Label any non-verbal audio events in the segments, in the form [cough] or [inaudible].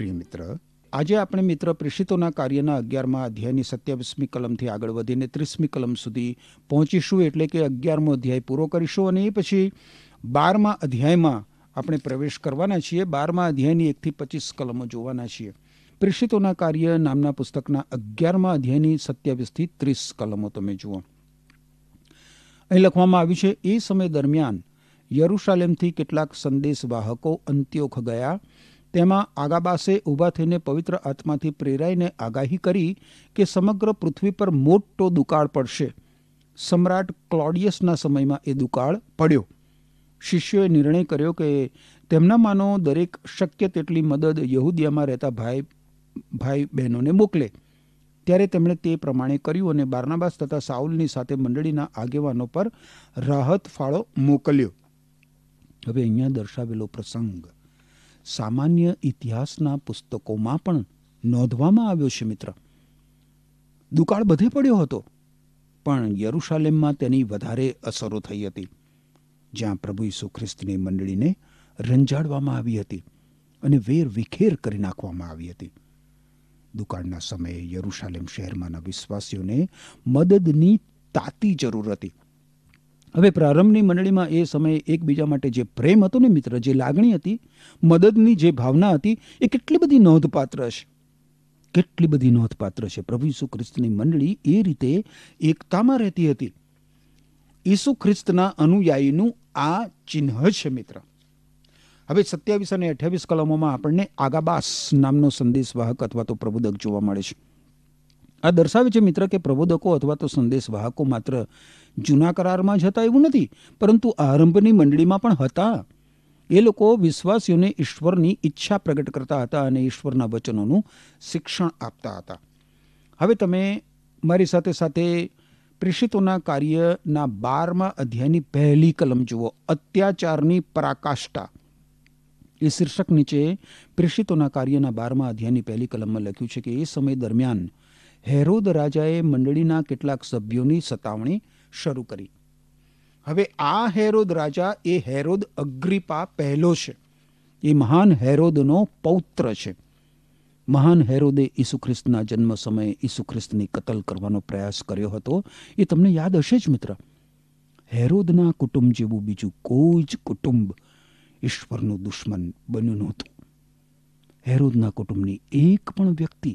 પ્રિય મિત્ર આજે આપણે મિત્ર પ્રેષિતોના કાર્યના અગિયારમાં અધ્યાયની સત્યાવીસમી કલમથી આગળ વધીને ત્રીસમી કલમ સુધી પહોંચીશું એટલે કે અગિયારમો અધ્યાય પૂરો કરીશું અને એ પછી બારમા અધ્યાયમાં આપણે પ્રવેશ કરવાના છીએ બારમા અધ્યાયની એકથી પચીસ કલમો જોવાના છીએ પ્રેષિતોના કાર્ય નામના પુસ્તકના અગિયારમા અધ્યાયની સત્યાવીસથી ત્રીસ કલમો તમે જુઓ અહીં લખવામાં આવ્યું છે એ સમય દરમિયાન યરુશાલેમથી કેટલાક સંદેશવાહકો અંત્યોખ ગયા તેમાં આગાબાસે ઊભા થઈને પવિત્ર આત્માથી પ્રેરાઈને આગાહી કરી કે સમગ્ર પૃથ્વી પર મોટો દુકાળ પડશે સમ્રાટ ક્લોડિયસના સમયમાં એ દુકાળ પડ્યો શિષ્યોએ નિર્ણય કર્યો કે તેમનામાંનો દરેક શક્ય તેટલી મદદ યહૂદિયામાં રહેતા ભાઈ ભાઈ બહેનોને મોકલે ત્યારે તેમણે તે પ્રમાણે કર્યું અને બારનાબાસ તથા સાઉલની સાથે મંડળીના આગેવાનો પર રાહત ફાળો મોકલ્યો હવે અહીંયા દર્શાવેલો પ્રસંગ સામાન્ય ઇતિહાસના પુસ્તકોમાં પણ નોંધવામાં આવ્યો છે મિત્ર દુકાળ બધે પડ્યો હતો પણ યરુશાલેમમાં તેની વધારે અસરો થઈ હતી જ્યાં પ્રભુ ઈસુ ખ્રિસ્તની મંડળીને રંજાડવામાં આવી હતી અને વેર વિખેર કરી નાખવામાં આવી હતી દુકાળના સમયે યરુશાલેમ શહેરમાંના વિશ્વાસીઓને મદદની તાતી જરૂર હતી હવે પ્રારંભની મંડળીમાં એ સમયે એકબીજા માટે જે પ્રેમ હતો ને મિત્ર જે લાગણી હતી મદદની જે ભાવના હતી એ કેટલી બધી નોંધપાત્ર છે કેટલી બધી નોંધપાત્ર છે પ્રભુ ઈસુ ખ્રિસ્તની મંડળી એ રીતે એકતામાં રહેતી હતી ઈસુ ખ્રિસ્તના અનુયાયીનું આ ચિહ્ન છે મિત્ર હવે સત્યાવીસ અને અઠ્યાવીસ કલમોમાં આપણને આગાબાસ નામનો સંદેશવાહક અથવા તો પ્રબોધક જોવા મળે છે આ દર્શાવે છે મિત્ર કે પ્રબોધકો અથવા તો સંદેશવાહકો માત્ર જૂના કરારમાં જ હતા એવું નથી પરંતુ આરંભની મંડળીમાં પણ હતા એ લોકો વિશ્વાસીઓને ઈશ્વરની ઈચ્છા પ્રગટ કરતા હતા અને ઈશ્વરના વચનોનું શિક્ષણ આપતા હતા હવે તમે મારી સાથે સાથે પ્રેષિતોના કાર્યના બારમા અધ્યાયની પહેલી કલમ જુઓ અત્યાચારની પરાકાષ્ઠા એ શીર્ષક નીચે પ્રેષિતોના કાર્યના બારમા અધ્યાયની પહેલી કલમમાં લખ્યું છે કે એ સમય દરમિયાન હેરોદ રાજાએ મંડળીના કેટલાક સભ્યોની સતાવણી શરૂ કરી હવે આ હેરોદ રાજા એ હેરોદ અગ્રિપા પહેલો છે એ મહાન હેરોદનો પૌત્ર છે મહાન હેરોદે ઈસુ ખ્રિસ્તના જન્મ સમયે ઈસુ ખ્રિસ્તની કતલ કરવાનો પ્રયાસ કર્યો હતો એ તમને યાદ હશે જ મિત્ર હેરોદના કુટુંબ જેવું બીજું કોઈ જ કુટુંબ ઈશ્વરનું દુશ્મન બન્યું નહોતું હેરોદના કુટુંબની એક પણ વ્યક્તિ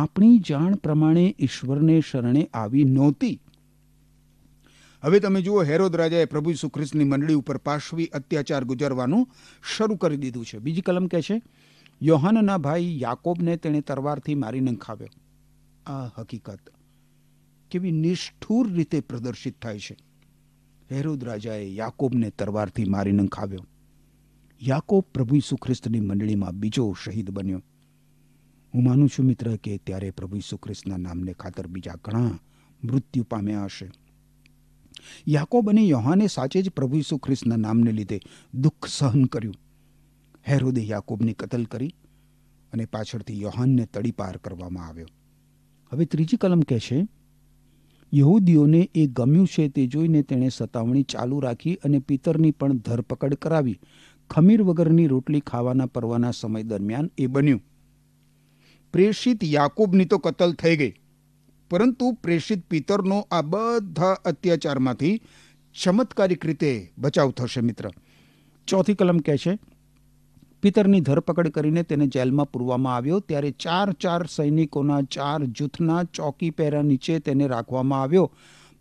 આપણી જાણ પ્રમાણે ઈશ્વરને શરણે આવી નહોતી હવે તમે જુઓ હેરોદ રાજાએ પ્રભુ ઈસુ ખ્રિસ્તની મંડળી ઉપર પાશવી અત્યાચાર ગુજારવાનું શરૂ કરી દીધું છે બીજી કલમ કહે છે યોહાનના ભાઈ યાકોબને તેણે તરવારથી મારી નંખાવ્યો આ હકીકત કેવી નિષ્ઠુર રીતે પ્રદર્શિત થાય છે હેરોદ રાજાએ યાકોબને તરવારથી મારી નંખાવ્યો યાકોબ પ્રભુ ઈસુ ખ્રિસ્તની મંડળીમાં બીજો શહીદ બન્યો હું માનું છું મિત્ર કે ત્યારે પ્રભુ ઈસુ ખ્રિસ્તના નામને ખાતર બીજા ઘણા મૃત્યુ પામ્યા હશે યાકોબ અને યોહાને સાચે જ પ્રભુ ઈસુ ખ્રિસ્તના નામને લીધે દુઃખ સહન કર્યું હેરોદે યાકોબની કતલ કરી અને પાછળથી યોહાનને તડી પાર કરવામાં આવ્યો હવે ત્રીજી કલમ કહે છે યહૂદીઓને એ ગમ્યું છે તે જોઈને તેણે સતાવણી ચાલુ રાખી અને પિતરની પણ ધરપકડ કરાવી ખમીર વગરની રોટલી ખાવાના પરવાના સમય દરમિયાન એ બન્યું પ્રેષિત યાકોબની તો કતલ થઈ ગઈ પરંતુ પ્રેષિત પિતરનો આ બધા અત્યાચારમાંથી ચમત્કારિક રીતે બચાવ થશે મિત્ર ચોથી કલમ કહે છે પિતરની ધરપકડ કરીને તેને જેલમાં પૂરવામાં આવ્યો ત્યારે ચાર ચાર સૈનિકોના ચાર જૂથના ચોકી પહેરા નીચે તેને રાખવામાં આવ્યો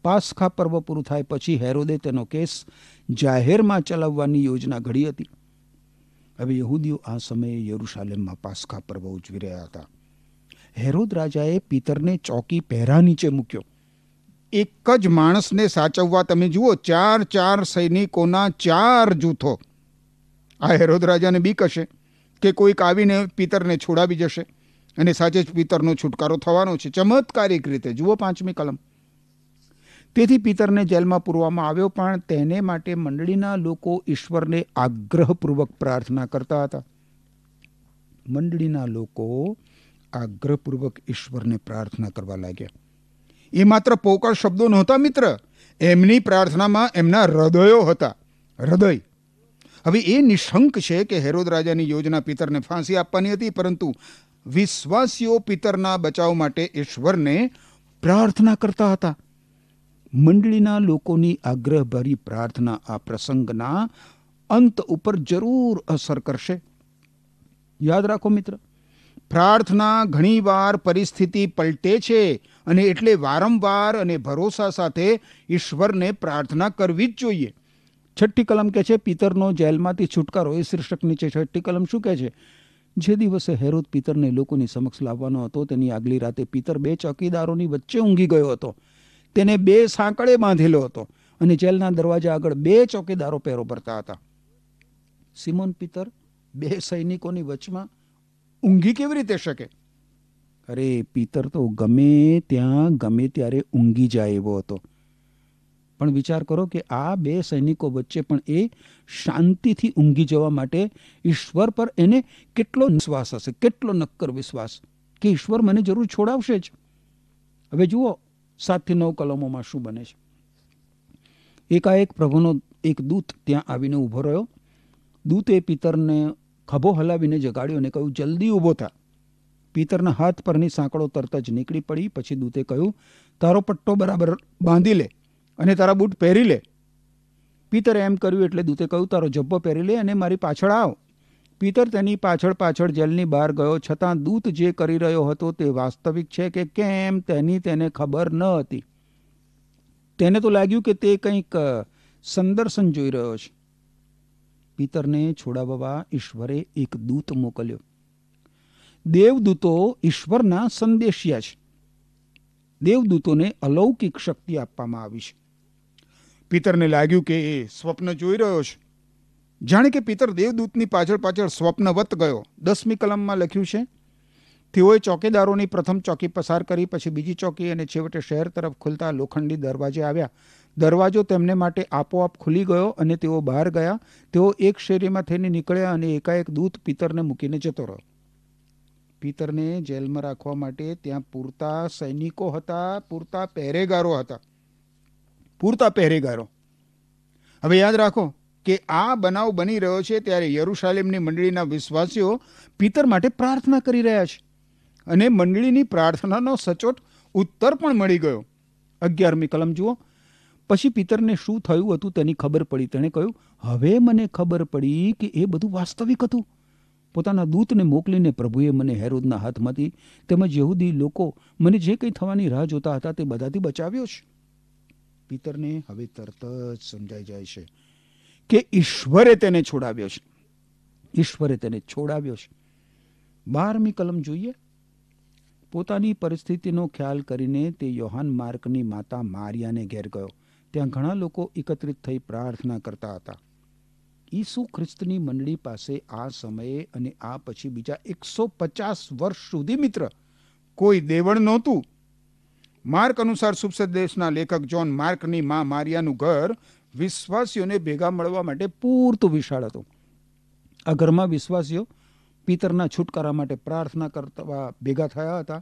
પાસખા પર્વ પૂરું થાય પછી હેરોદે તેનો કેસ જાહેરમાં ચલાવવાની યોજના ઘડી હતી હવે યહૂદીઓ આ સમયે યરુશાલેમમાં પાસખા પર્વ ઉજવી રહ્યા હતા હેરોદ રાજાએ પિતરને ચોકી પહેરા નીચે મૂક્યો એક જ માણસને સાચવવા તમે જુઓ ચાર ચાર સૈનિકોના ચાર જૂથો આ હેરોદ રાજાને બી કશે કે કોઈક આવીને પિતરને છોડાવી જશે અને સાચે જ પિતરનો છુટકારો થવાનો છે ચમત્કારિક રીતે જુઓ પાંચમી કલમ તેથી પિતરને જેલમાં પૂરવામાં આવ્યો પણ તેને માટે મંડળીના લોકો ઈશ્વરને આગ્રહપૂર્વક પ્રાર્થના કરતા હતા મંડળીના લોકો આગ્રહપૂર્વક ઈશ્વરને પ્રાર્થના કરવા લાગ્યા એ માત્ર પોકળ શબ્દો નહોતા મિત્ર એમની પ્રાર્થનામાં એમના હૃદયો હતા હૃદય હવે એ નિશંક છે કે હેરોદ રાજાની યોજના પિતરને ફાંસી આપવાની હતી પરંતુ વિશ્વાસીઓ પિતરના બચાવ માટે ઈશ્વરને પ્રાર્થના કરતા હતા મંડળીના લોકોની આગ્રહભરી પ્રાર્થના આ પ્રસંગના અંત ઉપર જરૂર અસર કરશે યાદ રાખો મિત્ર પ્રાર્થના ઘણીવાર પરિસ્થિતિ પલટે છે અને એટલે વારંવાર અને ભરોસા સાથે ઈશ્વરને પ્રાર્થના કરવી જ જોઈએ છઠ્ઠી કલમ કહે છે પિતરનો જેલમાંથી છુટકારો એ શીર્ષક નીચે છઠ્ઠી કલમ શું કહે છે જે દિવસે હેરોદ પિતરને લોકોની સમક્ષ લાવવાનો હતો તેની આગલી રાતે પિતર બે ચોકીદારોની વચ્ચે ઊંઘી ગયો હતો તેને બે સાંકળે બાંધેલો હતો અને જેલના દરવાજા આગળ બે ચોકીદારો પહેરો ભરતા હતા સિમોન પિતર બે સૈનિકોની વચમાં ઊંઘી કેવી રીતે શકે અરે પિતર તો ગમે ત્યાં ગમે ત્યારે ઊંઘી જાય એવો હતો પણ વિચાર કરો કે આ બે સૈનિકો વચ્ચે પણ એ શાંતિથી ઊંઘી જવા માટે ઈશ્વર પર એને કેટલો વિશ્વાસ હશે કેટલો નક્કર વિશ્વાસ કે ઈશ્વર મને જરૂર છોડાવશે જ હવે જુઓ સાતથી નવ કલમોમાં શું બને છે એકાએક પ્રભુનો એક દૂત ત્યાં આવીને ઊભો રહ્યો દૂતે પિતરને ખભો હલાવીને જગાડ્યો અને કહ્યું જલ્દી ઊભો થા પિતરના હાથ પરની સાંકળો તરત જ નીકળી પડી પછી દૂતે કહ્યું તારો પટ્ટો બરાબર બાંધી લે અને તારા બૂટ પહેરી લે પિતરે એમ કર્યું એટલે દૂતે કહ્યું તારો જબ્બો પહેરી લે અને મારી પાછળ આવ પિતર તેની પાછળ પાછળ જેલની બહાર ગયો છતાં દૂત જે કરી રહ્યો હતો તે વાસ્તવિક છે કે કેમ તેની તેને ખબર ન હતી તેને તો લાગ્યું કે તે કંઈક સંદર્શન જોઈ રહ્યો છે પિતરને છોડાવવા ઈશ્વરે એક દૂત મોકલ્યો દેવદૂતો ઈશ્વરના સંદેશિયા છે દેવદૂતોને અલૌકિક શક્તિ આપવામાં આવી છે પિતરને લાગ્યું કે એ સ્વપ્ન જોઈ રહ્યો છે જાણે કે પિતર દેવદૂતની પાછળ પાછળ સ્વપ્નવત ગયો દસમી કલમમાં લખ્યું છે તેઓએ ચોકીદારોની પ્રથમ ચોકી પસાર કરી પછી બીજી ચોકી અને છેવટે શહેર તરફ ખુલતા લોખંડી દરવાજે આવ્યા દરવાજો તેમને માટે આપોઆપ ખુલી ગયો અને તેઓ બહાર ગયા તેઓ એક શેરીમાં થઈને નીકળ્યા અને એકાએક દૂત પિતરને મૂકીને જતો રહ્યો પિતરને જેલમાં રાખવા માટે ત્યાં પૂરતા સૈનિકો હતા પૂરતા પહેરેગારો હતા પૂરતા પહેરેગારો હવે યાદ રાખો કે આ બનાવ બની રહ્યો છે ત્યારે યરુશાલેમની મંડળીના વિશ્વાસીઓ પિતર માટે પ્રાર્થના કરી રહ્યા છે અને મંડળીની પ્રાર્થનાનો સચોટ ઉત્તર પણ મળી ગયો અગિયારમી કલમ જુઓ પછી પિતરને શું થયું હતું તેની ખબર પડી તેણે કહ્યું હવે મને ખબર પડી કે એ બધું વાસ્તવિક હતું પોતાના દૂતને મોકલીને પ્રભુએ મને હેરોદના હાથમાંથી તેમજ યહૂદી લોકો મને જે કંઈ થવાની રાહ જોતા હતા તે બધાથી બચાવ્યો છે પિતરને હવે તરત જ સમજાઈ જાય છે કે ઈશ્વરે તેને છોડાવ્યો છે ઈશ્વરે તેને છોડાવ્યો છે બારમી કલમ જોઈએ પોતાની પરિસ્થિતિનો ખ્યાલ કરીને તે યોહાન માર્કની માતા મારિયાને ઘેર ગયો ત્યાં ઘણા લોકો એકત્રિત થઈ પ્રાર્થના કરતા હતા ઈસુ ખ્રિસ્તની મંડળી પાસે આ સમયે અને આ પછી બીજા એકસો પચાસ વર્ષ સુધી મિત્ર કોઈ દેવળ નહોતું માર્ક અનુસાર સુપ્સદ દેશના લેખક જોન માર્કની મા મારિયાનું ઘર વિશ્વાસીઓને ભેગા મળવા માટે પૂરતું વિશાળ હતું આ ઘરમાં વિશ્વાસીઓ પિતરના છુટકારા માટે પ્રાર્થના કરવા ભેગા થયા હતા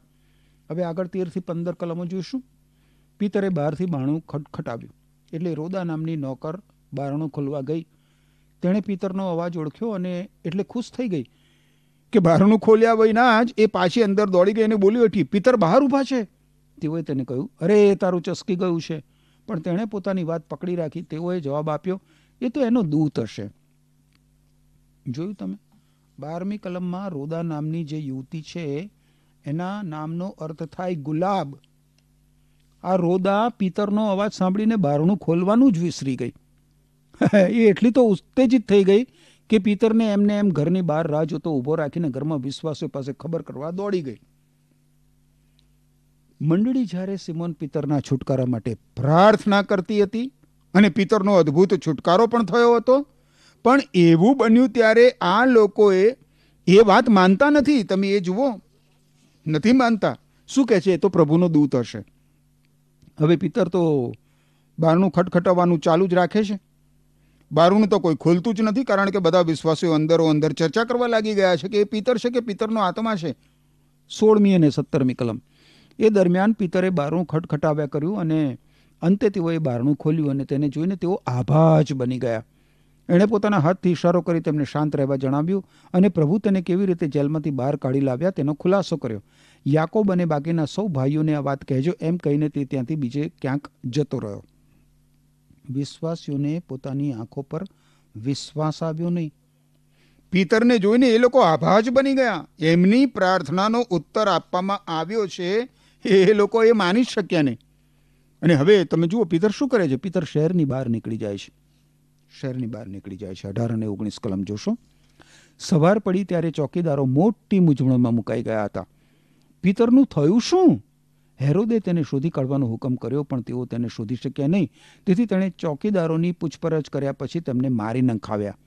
હવે આગળ તેરથી પંદર કલમો જોઈશું પિતરે બહારથી બાણું ખટખટાવ્યું એટલે રોદા નામની નોકર બારણું ખોલવા ગઈ તેણે પિતરનો અવાજ ઓળખ્યો અને એટલે ખુશ થઈ ગઈ કે બારણું ખોલ્યા વયના જ એ પાછી અંદર દોડી ગઈ અને બોલી ઉઠી પિતર બહાર ઊભા છે તેઓએ તેને કહ્યું અરે એ તારું ચસકી ગયું છે પણ તેણે પોતાની વાત પકડી રાખી તેઓએ જવાબ આપ્યો એ તો એનો દૂત હશે જોયું તમે બારમી કલમમાં રોદા નામની જે યુવતી છે એના નામનો અર્થ થાય ગુલાબ આ રોદા પિતરનો અવાજ સાંભળીને બારણું ખોલવાનું જ વિસરી ગઈ [laughs] એ એટલી તો ઉત્તેજિત થઈ ગઈ કે પિતરને એમને એમ ઘરની બહાર રાહ જોતો ઊભો રાખીને ઘરમાં વિશ્વાસો પાસે ખબર કરવા દોડી ગઈ મંડળી જ્યારે સિમોન પિતરના છુટકારા માટે પ્રાર્થના કરતી હતી અને પિતરનો અદ્ભુત છુટકારો પણ થયો હતો પણ એવું બન્યું ત્યારે આ લોકોએ એ વાત માનતા નથી તમે એ જુઓ નથી માનતા શું કહે છે એ તો પ્રભુનો દૂત હશે હવે પિતર તો બહારનું ખટખટાવવાનું ચાલુ જ રાખે છે બહારનું તો કોઈ ખોલતું જ નથી કારણ કે બધા વિશ્વાસીઓ અંદરો અંદર ચર્ચા કરવા લાગી ગયા છે કે એ પિતર છે કે પિતરનો આત્મા છે સોળમી અને સત્તરમી કલમ એ દરમિયાન પિતરે બારણું ખટખટાવ્યા કર્યું અને અંતે તેઓએ બારણું ખોલ્યું અને તેને જોઈને તેઓ આભાજ બની ગયા એણે પોતાના હાથથી ઇશારો કરી તેમને શાંત રહેવા જણાવ્યું અને પ્રભુ તેને કેવી રીતે જેલમાંથી બહાર કાઢી લાવ્યા તેનો ખુલાસો કર્યો યાકોબ અને બાકીના સૌ ભાઈઓને આ વાત કહેજો એમ કહીને તે ત્યાંથી બીજે ક્યાંક જતો રહ્યો વિશ્વાસીઓને પોતાની આંખો પર વિશ્વાસ આવ્યો નહીં પિતરને જોઈને એ લોકો આભાજ બની ગયા એમની પ્રાર્થનાનો ઉત્તર આપવામાં આવ્યો છે એ લોકો એ માની શક્યા નહીં અને હવે તમે જુઓ પિતર શું કરે છે પિતર શહેરની બહાર નીકળી જાય છે શહેરની બહાર નીકળી જાય છે અઢાર અને ઓગણીસ કલમ જોશો સવાર પડી ત્યારે ચોકીદારો મોટી મૂંઝવણમાં મુકાઈ ગયા હતા પિતરનું થયું શું હેરોદે તેને શોધી કાઢવાનો હુકમ કર્યો પણ તેઓ તેને શોધી શક્યા નહીં તેથી તેણે ચોકીદારોની પૂછપરછ કર્યા પછી તેમને મારી નંખાવ્યા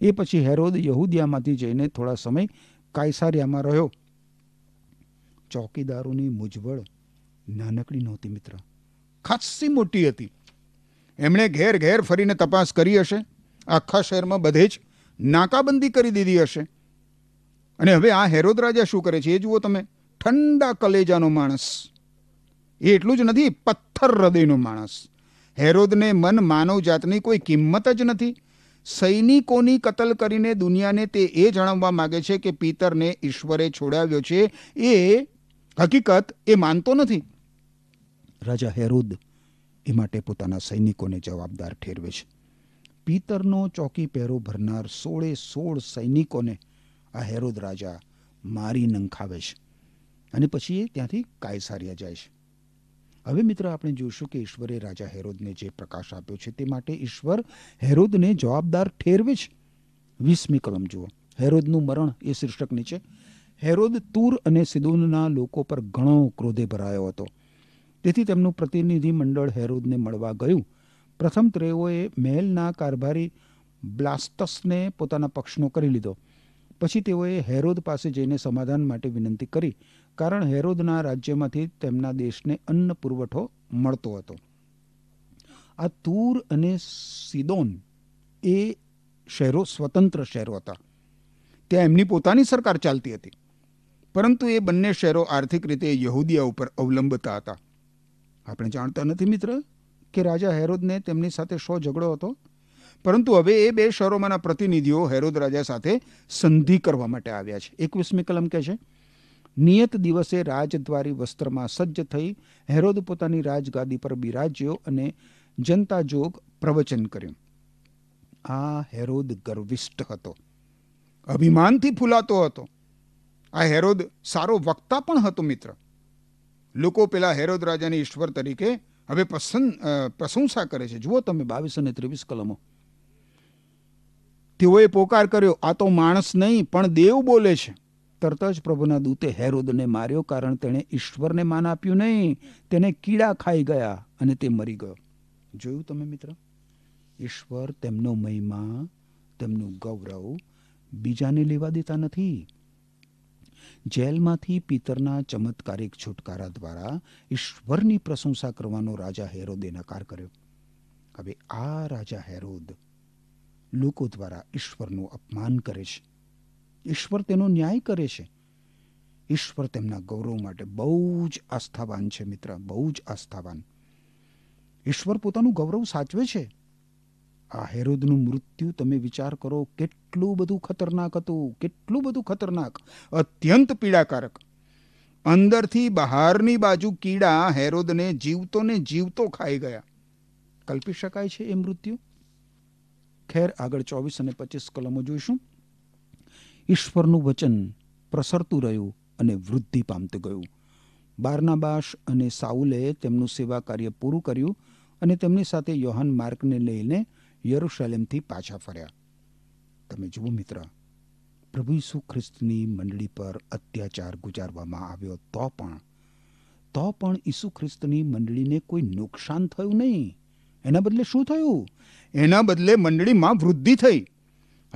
એ પછી હેરોદ યહૂદિયામાંથી જઈને થોડા સમય કાયસારિયામાં રહ્યો ચોકીદારોની મૂંઝવણ નાનકડી નહોતી મિત્ર ખાસ્સી મોટી હતી એમણે ઘેર ઘેર ફરીને તપાસ કરી હશે આખા શહેરમાં બધે જ નાકાબંધી કરી દીધી હશે અને હવે આ હેરોદ રાજા શું કરે છે એ જુઓ તમે ઠંડા કલેજાનો માણસ એ એટલું જ નથી પથ્થર હૃદયનો માણસ હેરોદને મન માનવ જાતની કોઈ કિંમત જ નથી સૈનિકોની કતલ કરીને દુનિયાને તે એ જણાવવા માગે છે કે પિતરને ઈશ્વરે છોડાવ્યો છે એ હકીકત એ માનતો નથી રાજા હેરોદ એ માટે પોતાના સૈનિકોને જવાબદાર ઠેરવે છે પિતરનો ચોકી પહેરો ભરનાર સોળે સોળ સૈનિકોને આ હેરોદ રાજા મારી નંખાવે છે અને પછી એ ત્યાંથી કાયસારિયા જાય છે હવે મિત્ર આપણે જોઈશું કે ઈશ્વરે રાજા હેરોદને જે પ્રકાશ આપ્યો છે તે માટે ઈશ્વર હેરોદને જવાબદાર ઠેરવે છે વીસમી કલમ જુઓ હેરોદનું મરણ એ શીર્ષક નીચે હેરોદ તુર અને સિદુનના લોકો પર ઘણો ક્રોધે ભરાયો હતો તેથી તેમનું પ્રતિનિધિ મંડળ હેરોદને મળવા ગયું પ્રથમ ત્રેઓએ મહેલના કારભારી બ્લાસ્ટસને પોતાના પક્ષનો કરી લીધો પછી તેઓએ હેરોદ પાસે જઈને સમાધાન માટે વિનંતી કરી કારણ હેરોદના રાજ્યમાંથી તેમના દેશને અન્ન પુરવઠો મળતો હતો આ તૂર અને સિદોન એ શહેરો સ્વતંત્ર શહેરો હતા ત્યાં એમની પોતાની સરકાર ચાલતી હતી પરંતુ એ બંને શહેરો આર્થિક રીતે યહૂદીયા ઉપર અવલંબતા હતા આપણે જાણતા નથી મિત્ર કે રાજા હેરોદને તેમની સાથે શો ઝઘડો હતો પરંતુ હવે એ બે શહેરોમાંના પ્રતિનિધિઓ હેરોદ રાજા સાથે સંધિ કરવા માટે આવ્યા છે એકવીસમી કલમ કહે છે નિયત દિવસે રાજદ્વારી વસ્ત્રમાં સજ્જ થઈ હેરોદ પોતાની રાજગાદી પર બિરાજ્યો અને જનતા જોગ પ્રવચન કર્યું આ હેરોદ ગર્વિષ્ઠ હતો અભિમાનથી ફૂલાતો હતો આ હેરોદ સારો વક્તા પણ હતો મિત્ર લોકો પેલા હેરોદ રાજાની ઈશ્વર તરીકે હવે પસંદ પ્રશંસા કરે છે જુઓ તમે બાવીસ અને ત્રેવીસ કલમો તેઓએ પોકાર કર્યો આ તો માણસ નહીં પણ દેવ બોલે છે તરત જ પ્રભુના દૂતે હેરોદને માર્યો કારણ તેણે ઈશ્વરને માન આપ્યું નહીં તેને કીડા ખાઈ ગયા અને તે મરી ગયો જોયું તમે મિત્ર ઈશ્વર તેમનો મહિમા તેમનું ગૌરવ બીજાને લેવા દેતા નથી જેલમાંથી પિતરના ચમત્કારિક છુટકારા દ્વારા ઈશ્વરની પ્રશંસા કરવાનો રાજા હેરોદે નકાર કર્યો હવે આ રાજા હેરોદ લોકો દ્વારા ઈશ્વરનું અપમાન કરે છે ઈશ્વર તેનો ન્યાય કરે છે ઈશ્વર તેમના ગૌરવ માટે બહુ જ આસ્થાવાન છે મિત્ર બહુ જ આસ્થાવાન ઈશ્વર પોતાનું ગૌરવ સાચવે છે આ હેરોદનું મૃત્યુ તમે વિચાર કરો કેટલું બધું ખતરનાક હતું કેટલું બધું ખતરનાક અત્યંત પીડાકારક અંદરથી બહારની બાજુ કીડા હેરોદને જીવતો ને જીવતો ખાઈ ગયા કલ્પી શકાય છે એ મૃત્યુ ખેર આગળ ચોવીસ અને પચીસ કલમો જોઈશું ઈશ્વરનું વચન પ્રસરતું રહ્યું અને વૃદ્ધિ પામતું ગયું બારનાબાશ અને સાઉલે તેમનું સેવા કાર્ય પૂરું કર્યું અને તેમની સાથે યોહાન માર્કને લઈને યરૂશલેમથી પાછા ફર્યા તમે જુઓ મિત્ર પ્રભુ ઈસુ ખ્રિસ્તની મંડળી પર અત્યાચાર ગુજારવામાં આવ્યો તો પણ તો પણ ઈસુ ખ્રિસ્તની મંડળીને કોઈ નુકસાન થયું નહીં એના બદલે શું થયું એના બદલે મંડળીમાં વૃદ્ધિ થઈ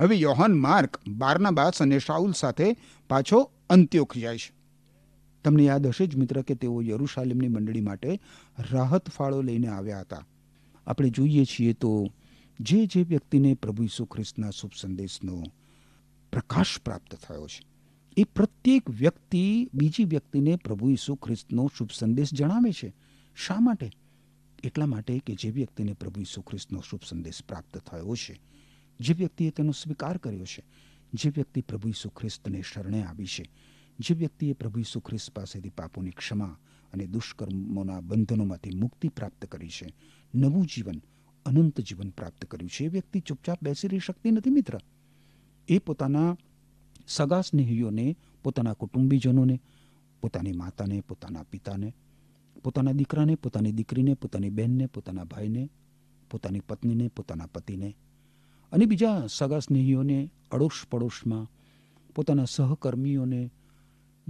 હવે યોહન માર્ક બાર્નાબાસ અને શાઉલ સાથે પાછો અંત્યોખ જાય છે તમને યાદ હશે જ મિત્ર કે તેઓ યરૂશાલેમની મંડળી માટે રાહત ફાળો લઈને આવ્યા હતા આપણે જોઈએ છીએ તો જે જે વ્યક્તિને પ્રભુ ઈસુ ખ્રિસ્તના શુભ સંદેશનો પ્રકાશ પ્રાપ્ત થયો છે એ પ્રત્યેક વ્યક્તિ બીજી વ્યક્તિને પ્રભુ ઈસુ ખ્રિસ્તનો શુભ સંદેશ જણાવે છે શા માટે એટલા માટે કે જે વ્યક્તિને પ્રભુ ઈસુ ખ્રિસ્તનો શુભ સંદેશ પ્રાપ્ત થયો છે જે વ્યક્તિએ તેનો સ્વીકાર કર્યો છે જે વ્યક્તિ પ્રભુ ઈસુ ખ્રિસ્તને શરણે આવી છે જે વ્યક્તિએ પ્રભુ ઈસુ ખ્રિસ્ત પાસેથી પાપોની ક્ષમા અને દુષ્કર્મોના બંધનોમાંથી મુક્તિ પ્રાપ્ત કરી છે નવું જીવન અનંત જીવન પ્રાપ્ત કર્યું છે એ વ્યક્તિ ચૂપચાપ બેસી રહી શકતી નથી મિત્ર એ પોતાના સગા સ્નેહીઓને પોતાના કુટુંબીજનોને પોતાની માતાને પોતાના પિતાને પોતાના દીકરાને પોતાની દીકરીને પોતાની બહેનને પોતાના ભાઈને પોતાની પત્નીને પોતાના પતિને અને બીજા સગા સ્નેહીઓને અડોશ પડોશમાં પોતાના સહકર્મીઓને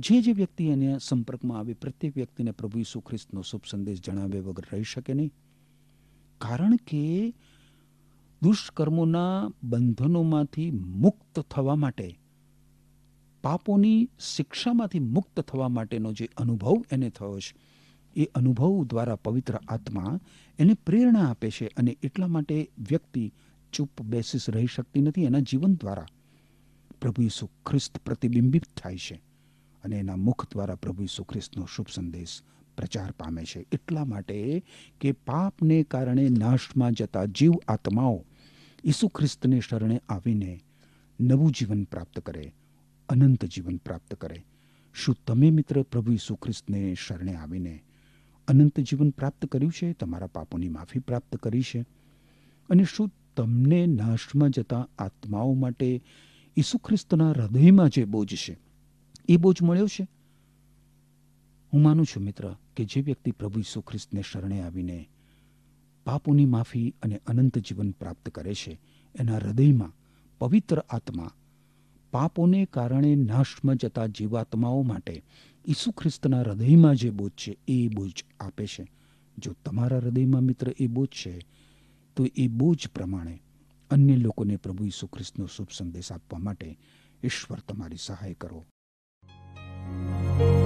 જે જે વ્યક્તિ એને સંપર્કમાં આવે પ્રત્યેક વ્યક્તિને પ્રભુ ઈસુ ખ્રિસ્તનો શુભ સંદેશ જણાવે વગર રહી શકે નહીં કારણ કે દુષ્કર્મોના બંધનોમાંથી મુક્ત થવા માટે પાપોની શિક્ષામાંથી મુક્ત થવા માટેનો જે અનુભવ એને થયો છે એ અનુભવ દ્વારા પવિત્ર આત્મા એને પ્રેરણા આપે છે અને એટલા માટે વ્યક્તિ ચૂપ બેસીસ રહી શકતી નથી એના જીવન દ્વારા પ્રભુ ઈસુ ખ્રિસ્ત પ્રતિબિંબિત થાય છે અને એના મુખ દ્વારા પ્રભુ ઈસુ ખ્રિસ્તનો શુભ સંદેશ પ્રચાર પામે છે એટલા માટે કે પાપને કારણે નાશમાં જતા જીવ આત્માઓ ઈસુ ખ્રિસ્તને શરણે આવીને નવું જીવન પ્રાપ્ત કરે અનંત જીવન પ્રાપ્ત કરે શું તમે મિત્ર પ્રભુ ઈસુ ખ્રિસ્તને શરણે આવીને અનંત જીવન પ્રાપ્ત કર્યું છે તમારા પાપોની માફી પ્રાપ્ત કરી છે અને શું તમને નાશમાં જતા આત્માઓ માટે ઈસુ ખ્રિસ્તના હૃદયમાં જે બોજ છે એ બોજ મળ્યો છે હું માનું છું મિત્ર કે જે વ્યક્તિ પ્રભુ ઈસુ ખ્રિસ્તને શરણે આવીને પાપોની માફી અને અનંત જીવન પ્રાપ્ત કરે છે એના હૃદયમાં પવિત્ર આત્મા પાપોને કારણે નાશમાં જતા જીવાત્માઓ માટે ઈસુ ખ્રિસ્તના હૃદયમાં જે બોજ છે એ બોજ આપે છે જો તમારા હૃદયમાં મિત્ર એ બોજ છે તો એ બોજ પ્રમાણે અન્ય લોકોને પ્રભુ ઈસુ ખ્રિસ્તનો શુભ સંદેશ આપવા માટે ઈશ્વર તમારી સહાય કરો thank you